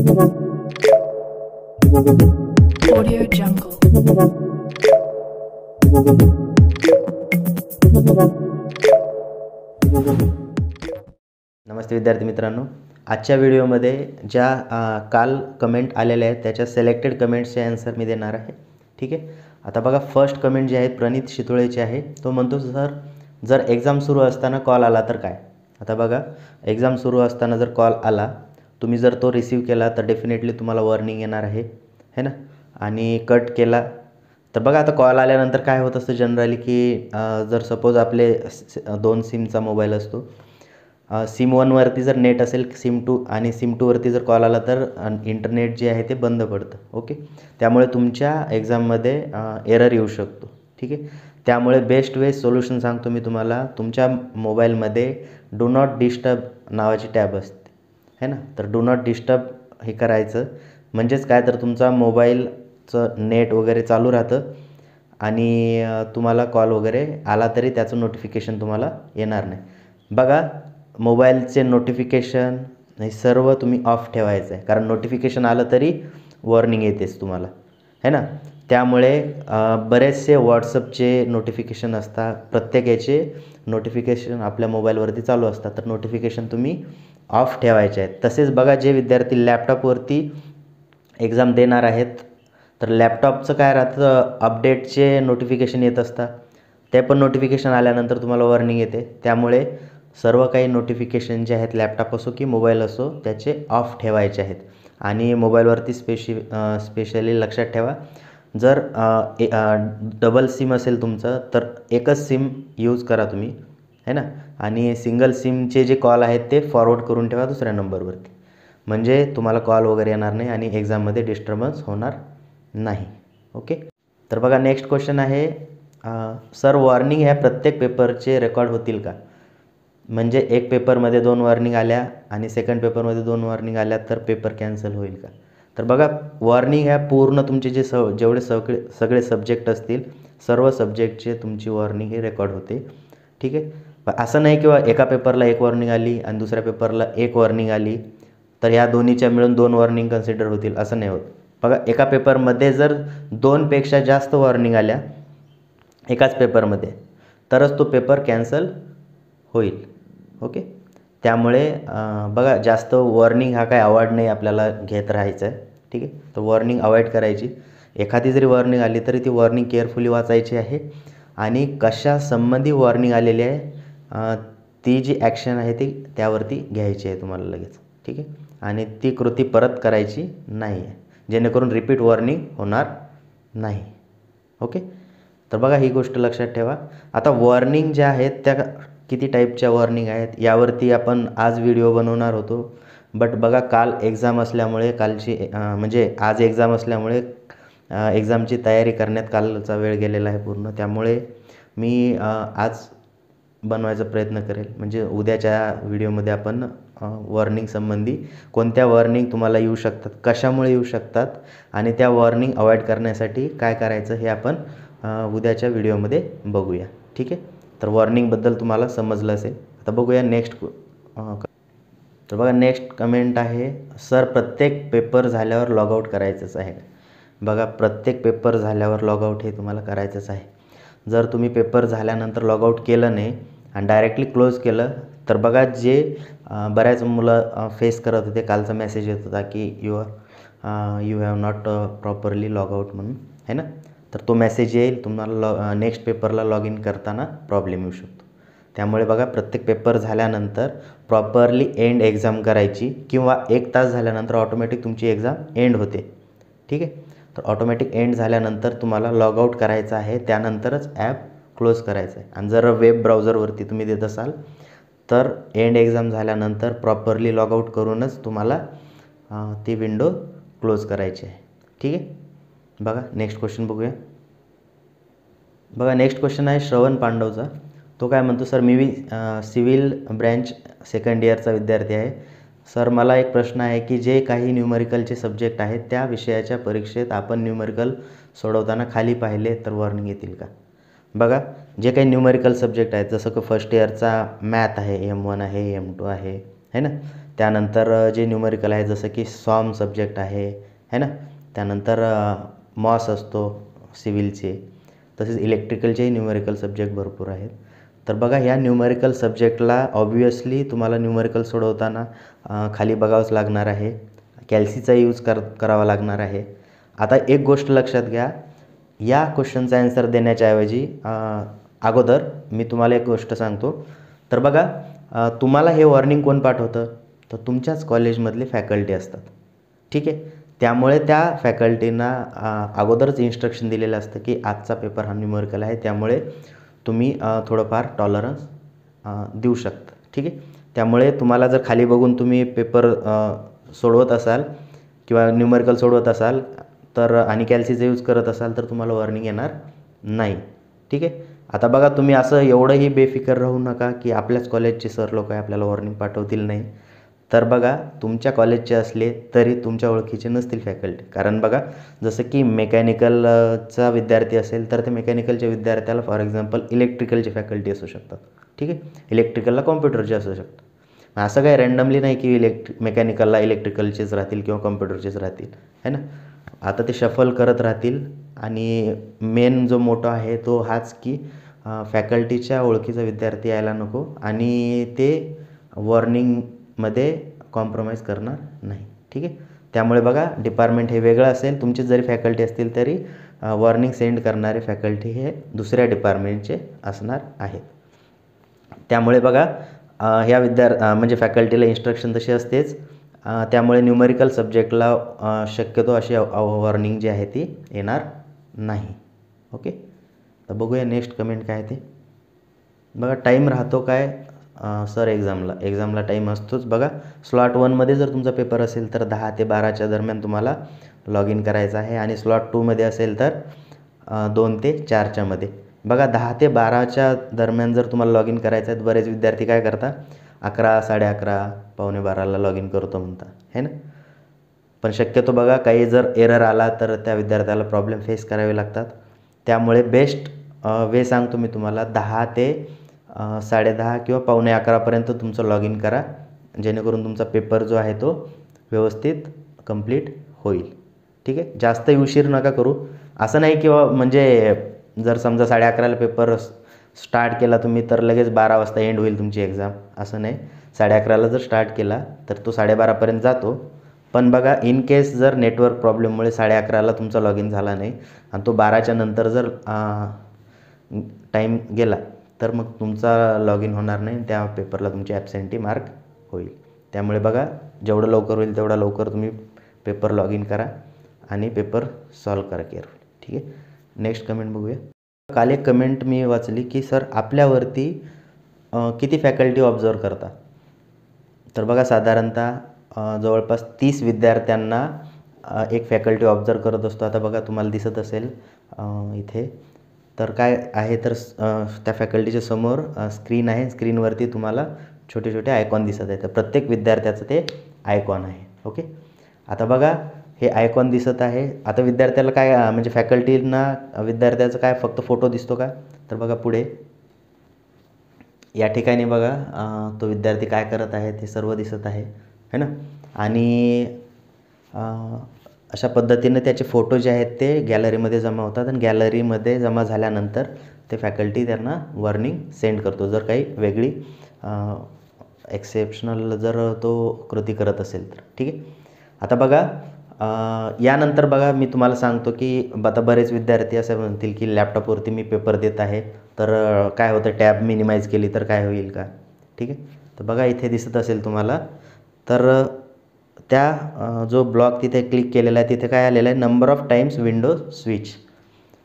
नमस्ते विद्यार्थी मित्रांनो आजच्या व्हिडिओमध्ये ज्या काल कमेंट आलेल्या आहेत त्याच्या सिलेक्टेड कमेंट्सचे अँसर मी देणार आहे ठीक आहे आता बघा फर्स्ट कमेंट जे आहे प्रणित शितोळेचे आहे तो म्हणतो सर जर एक्झाम सुरू असताना कॉल आला तर काय आता बघा एक्झाम सुरू असताना जर कॉल आला तुम्ही जर तो रिसीव केला तर डेफिनेटली तुम्हाला वॉर्निंग येणार आहे है ना आणि कट केला तर बघा आता कॉल आल्यानंतर काय होत असतं जनरली की जर सपोज आपले दोन सिमचा मोबाईल असतो सिम वनवरती जर नेट असेल सिम टू आणि सिम टूवरती जर कॉल आला तर इंटरनेट जे आहे ते बंद पडतं ओके त्यामुळे तुमच्या एक्झाममध्ये एरर येऊ शकतो ठीक आहे त्यामुळे बेस्ट वे सोल्युशन सांगतो मी तुम्हाला तुमच्या मोबाईलमध्ये डू नॉट डिस्टर्ब नावाची टॅब असते है ना तर डू नॉट डिस्टर्ब हे करायचं म्हणजेच काय तर तुमचा मोबाईलचं नेट वगैरे चालू राहतं आणि तुम्हाला कॉल वगैरे आला तरी त्याचं नोटिफिकेशन तुम्हाला येणार नाही बघा मोबाईलचे नोटिफिकेशन हे सर्व तुम्ही ऑफ ठेवायचं आहे कारण नोटिफिकेशन आलं तरी वॉर्निंग येतेच तुम्हाला है ना त्यामुळे बरेचसे व्हॉट्सअपचे नोटिफिकेशन असतात प्रत्येक याचे नोटिफिकेशन आपल्या मोबाईलवरती चालू असतात तर नोटिफिकेशन तुम्ही ऑफ ठेवायचे आहेत तसेच बघा जे विद्यार्थी लॅपटॉपवरती एक्झाम देणार आहेत तर लॅपटॉपचं काय राहतं अपडेटचे नोटिफिकेशन येत असतात ते पण नोटिफिकेशन आल्यानंतर तुम्हाला वॉर्निंग येते त्यामुळे सर्व काही नोटिफिकेशन जे आहेत लॅपटॉप असो की मोबाईल असो त्याचे ऑफ ठेवायचे आहेत आणि मोबाईलवरती स्पेशि स्पेशली लक्षात ठेवा जर डबल सिम असेल तुमचं तर एकच सिम यूज करा तुम्ही है ना आणि सिंगल सिमचे जे कॉल आहेत ते फॉरवर्ड करून ठेवा दुसऱ्या नंबरवरती म्हणजे तुम्हाला कॉल वगैरे येणार नाही आणि एक्झाममध्ये डिस्टर्बन्स होणार नाही ओके तर बघा नेक्स्ट क्वेश्चन आहे सर वॉर्निंग ह्या प्रत्येक पेपरचे रेकॉर्ड होतील का म्हणजे एक पेपरमध्ये दोन वॉर्निंग आल्या आणि सेकंड पेपरमध्ये दोन वॉर्निंग आल्या तर पेपर कॅन्सल होईल का तर बघा वॉर्निंग ह्या पूर्ण तुमचे जे स जेवढे सगळे सगळे सब्जेक्ट असतील सर्व सब्जेक्टचे तुमची वॉर्निंग हे रेकॉर्ड होते ठीक आहे असं नाही किंवा एका पेपरला एक वॉर्निंग आली आणि दुसऱ्या पेपरला एक वॉर्निंग आली तर ह्या दोन्हीच्या मिळून दोन वॉर्निंग कन्सिडर होतील असं नाही होत बघा एका पेपरमध्ये जर दोनपेक्षा जास्त वॉर्निंग आल्या एकाच पेपरमध्ये तरच तो पेपर कॅन्सल होईल ओके त्यामुळे बघा जास्त वॉर्निंग हा काय अवॉर्ड नाही आपल्याला घेत राहायचं आहे ठीक आहे तर वॉर्निंग अवॉइड करायची एखादी जरी वॉर्निंग आली तरी ती वॉर्निंग केअरफुली वाचायची आहे आणि कशासंबंधी वॉर्निंग आलेली आहे ती जी ॲक्शन आहे ती त्यावरती घ्यायची आहे तुम्हाला लगेच ठीक आहे आणि ती कृती परत करायची नाही आहे जेणेकरून रिपीट वॉर्निंग होणार नाही ओके तर बघा ही गोष्ट लक्षात ठेवा आता वॉर्निंग ज्या आहेत त्या किती टाईपच्या वॉर्निंग आहेत यावरती आपण आज व्हिडिओ बनवणार होतो बट बघा काल एक्झाम असल्यामुळे कालची म्हणजे आज एक्झाम असल्यामुळे एक्झामची तयारी करण्यात कालचा वेळ गेलेला आहे पूर्ण त्यामुळे मी आज बनवायचा प्रयत्न करेल म्हणजे उद्याच्या व्हिडिओमध्ये आपण वॉर्निंग संबंधी कोणत्या वॉर्निंग तुम्हाला येऊ शकतात कशामुळे येऊ शकतात आणि त्या वॉर्निंग अवॉइड करण्यासाठी काय करायचं हे आपण उद्याच्या व्हिडिओमध्ये बघूया ठीक आहे तर वॉर्निंगबद्दल तुम्हाला समजलं असेल आता बघूया नेक्स्ट तर बघा नेक्स्ट कमेंट आहे सर प्रत्येक पेपर झाल्यावर लॉग आऊट करायचंच आहे बघा प्रत्येक पेपर झाल्यावर लॉगआउट हे तुम्हाला करायचंच आहे जर तुम्ही पेपर झाल्यानंतर लॉगआउट केलं नाही आणि डायरेक्टली क्लोज केलं तर बघा जे बऱ्याच मुलं फेस करत होते कालचा मेसेज येत होता की you you have not properly logout म्हणून है ना तर तो मेसेज येईल तुम्हाला लॉ नेक्स्ट पेपरला लॉग इन करताना प्रॉब्लेम येऊ शकतो त्यामुळे बघा प्रत्येक पेपर झाल्यानंतर प्रॉपरली एंड एक्झाम करायची किंवा एक तास झाल्यानंतर ऑटोमॅटिक तुमची एक्झाम एंड होते ठीक आहे तर ऑटोमॅटिक एंड झाल्यानंतर तुम्हाला लॉग आऊट करायचं आहे त्यानंतरच ॲप क्लोज करायचं आहे आणि जर वेब ब्राउझरवरती तुम्ही देत असाल तर एंड एक्झाम झाल्यानंतर प्रॉपरली लॉग आऊट करूनच तुम्हाला ती विंडो क्लोज करायची आहे ठीक आहे बघा नेक्स्ट क्वेश्चन बघूया बघा नेक्स्ट क्वेश्चन आहे श्रवण पांडवचा तो काय म्हणतो सर मी सिव्हिल ब्रँच सेकंड इयरचा विद्यार्थी आहे सर मला एक प्रश्न आहे की जे काही न्यूमेरिकलचे सब्जेक्ट आहेत त्या विषयाच्या परीक्षेत आपण न्यूमेरिकल सोडवताना खाली पाहिले तर वॉर्निंग येतील का बघा जे काही न्यूमेरिकल सब्जेक्ट आहेत जसं की फर्स्ट इयरचा मॅथ आहे एम वन आहे एम टू आहे है ना त्यानंतर जे न्यूमेरिकल आहे जसं की सॉम सब्जेक्ट आहे है ना त्यानंतर मॉस असतो सिव्हिलचे तसेच इलेक्ट्रिकलचेही न्यूमेरिकल सब्जेक्ट भरपूर आहेत तर बघा ह्या न्यूमेरिकल सब्जेक्टला ऑब्वियसली तुम्हाला न्यूमेरिकल सोडवताना खाली बघावंच लागणार आहे कॅल्सीचा यूज कर करावा लागणार आहे आता एक गोष्ट लक्षात घ्या या क्वेश्चनचा ॲन्सर देण्याच्याऐवजी अगोदर मी तुम्हाला एक गोष्ट सांगतो तर बघा तुम्हाला हे वॉर्निंग कोण पाठवतं तर तुमच्याच कॉलेजमधले फॅकल्टी असतात ठीक आहे त्यामुळे त्या फॅकल्टींना अगोदरच इन्स्ट्रक्शन दिलेलं असतं की आजचा पेपर हा न्यूमेरिकल आहे त्यामुळे तुम्ही थोडंफार टॉलरन्स देऊ शकता ठीक आहे त्यामुळे तुम्हाला जर खाली बघून तुम्ही पेपर सोडवत असाल किंवा न्यूमेरिकल सोडवत असाल तर आणि कॅल्सीचा यूज करत असाल तर तुम्हाला वॉर्निंग येणार नाही ठीक आहे आता बघा तुम्ही असं एवढंही बेफिकर राहू नका की आपल्याच कॉलेजचे सर लोक आपल्याला वॉर्निंग पाठवतील नाही तर बघा तुमच्या कॉलेजचे असले तरी तुमच्या ओळखीचे नसतील फॅकल्टी कारण बघा जसं की मेकॅनिकलचा विद्यार्थी असेल तर ते मेकॅनिकलच्या विद्यार्थ्याला फॉर एक्झाम्पल इलेक्ट्रिकलची फॅकल्टी असू शकतात ठीक आहे इलेक्ट्रिकलला कॉम्प्युटरचे असू शकतात असं काही रँडमली नाही की इलेक्ट्रि मेकॅनिकलला इलेक्ट्रिकलचेच राहतील किंवा कॉम्प्युटरचेच राहतील है ना आता ते शफल करत राहतील आणि मेन जो मोठा आहे तो हाच की फॅकल्टीच्या ओळखीचा विद्यार्थी यायला नको आणि ते वॉर्निंग मध्ये कॉम्प्रोमाइज करणार नाही ठीक आहे त्यामुळे बघा डिपार्टमेंट हे वेगळं असेल तुमचे जरी फॅकल्टी असतील तरी वॉर्निंग सेंड करणारे फॅकल्टी हे दुसऱ्या डिपार्टमेंटचे असणार आहेत त्यामुळे बघा ह्या विद्यार्थ म्हणजे फॅकल्टीला इन्स्ट्रक्शन तशी असतेच त्यामुळे न्यूमेरिकल सब्जेक्टला शक्यतो अशी वॉर्निंग जी आहे ती येणार नाही ओके तर बघूया नेक्स्ट कमेंट काय ते बघा टाईम राहतो काय सर एक्झामला एक्झामला टाईम असतोच बघा स्लॉट वनमध्ये जर तुमचा पेपर असेल तर दहा ते बाराच्या दरम्यान तुम्हाला लॉग इन करायचं आहे आणि स्लॉट टूमध्ये असेल तर दोन ते चारच्यामध्ये बघा दहा ते बाराच्या दरम्यान जर तुम्हाला लॉग इन करायचं आहे बरेच विद्यार्थी काय करता अकरा साडे अकरा पावणे बाराला लॉग इन करतो म्हणता है ना पण शक्यतो बघा काही जर एरर आला तर त्या विद्यार्थ्याला प्रॉब्लेम फेस करावे लागतात त्यामुळे बेस्ट वे सांगतो मी तुम्हाला दहा ते साडेदहा किंवा पावणे अकरापर्यंत तुमचं लॉग इन करा जेणेकरून तुमचा पेपर जो आहे तो व्यवस्थित कंप्लीट होईल ठीक आहे जास्त उशीर नका करू असं नाही किंवा म्हणजे जर समजा साडे अकराला पेपर स्टार्ट केला तुम्ही तर लगेच बारा वाजता एंड होईल तुमची एक्झाम असं नाही साडे अकराला जर स्टार्ट केला तर तो साडेबारापर्यंत जातो पण बघा इन केस जर नेटवर्क प्रॉब्लेममुळे साडे अकराला तुमचा लॉग इन झाला नाही आणि तो बाराच्या नंतर जर टाईम गेला तर मग तुमचा लॉग इन होणार नाही त्या पेपरला तुमची ॲबसेंटी मार्क होईल त्यामुळे बघा जेवढं लवकर होईल तेवढा लवकर तुम्ही पेपर लॉग इन करा आणि पेपर सॉल्व करा केअरफुल ठीक आहे नेक्स्ट कमेंट बघूया काल एक कमेंट मी वाचली की सर आपल्यावरती किती फॅकल्टी ऑब्झर्व करता तर बघा साधारणतः जवळपास तीस विद्यार्थ्यांना एक फॅकल्टी ऑब्झर्व करत असतो आता बघा तुम्हाला दिसत असेल इथे तर काय आहे तर त्या फॅकल्टीच्या समोर स्क्रीन आहे स्क्रीनवरती तुम्हाला छोटे छोटे आयकॉन दिसत आहेत प्रत्येक विद्यार्थ्याचं ते आयकॉन आहे ओके आता बघा हे आयकॉन दिसत आहे आता विद्यार्थ्याला काय म्हणजे फॅकल्टींना विद्यार्थ्याचा काय फक्त फोटो दिसतो का तर बघा पुढे या ठिकाणी बघा तो विद्यार्थी काय करत आहे ते सर्व दिसत आहे है ना आणि अशा पद्धतीने त्याचे फोटो जे आहेत ते गॅलरीमध्ये जमा होतात आणि गॅलरीमध्ये जमा झाल्यानंतर ते फॅकल्टी त्यांना वॉर्निंग सेंड करतो जर काही वेगळी एक्सेप्शनल जर तो कृती करत असेल तर ठीक आहे आता बघा यानंतर बघा मी तुम्हाला सांगतो की आता बरेच विद्यार्थी असे म्हणतील की लॅपटॉपवरती मी पेपर देत आहे तर काय होतं टॅब मिनिमाइज केली तर काय होईल का ठीक आहे तर बघा इथे दिसत असेल तुम्हाला तर त्या जो ब्लॉक तिथे क्लिक केलेला आहे तिथे काय आलेलं आहे number of times window switch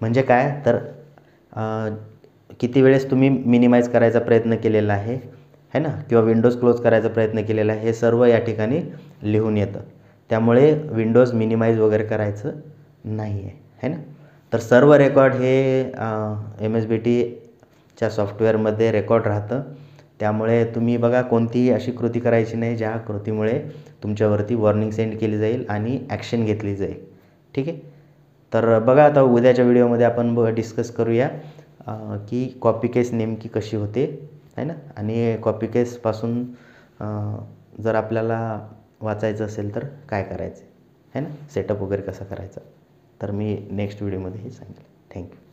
म्हणजे काय तर किती वेळेस तुम्ही मिनिमाइज करायचा प्रयत्न केलेला आहे है ना किंवा विंडोज क्लोज करायचा प्रयत्न केलेला आहे हे सर्व या ठिकाणी लिहून येतं त्यामुळे विंडोज मिनिमाइज वगैरे करायचं नाही आहे है ना तर सर्व रेकॉर्ड हे एम एस बी टीच्या सॉफ्टवेअरमध्ये रेकॉर्ड राहतं त्यामुळे तुम्ही बघा कोणतीही अशी कृती करायची नाही ज्या कृतीमुळे तुमच्यावरती वॉर्निंग सेंड केली जाईल आणि ॲक्शन घेतली जाईल ठीक आहे तर बघा आता उद्याच्या व्हिडिओमध्ये आपण ब डिस्कस करूया की कॉपी केस नेमकी कशी होते है ना आणि कॉपी केसपासून जर आपल्याला वाचायचं असेल तर काय करायचं आहे ना सेटअप वगैरे कसा करायचा तर मी नेक्स्ट व्हिडिओमध्ये हे सांगेल थँक्यू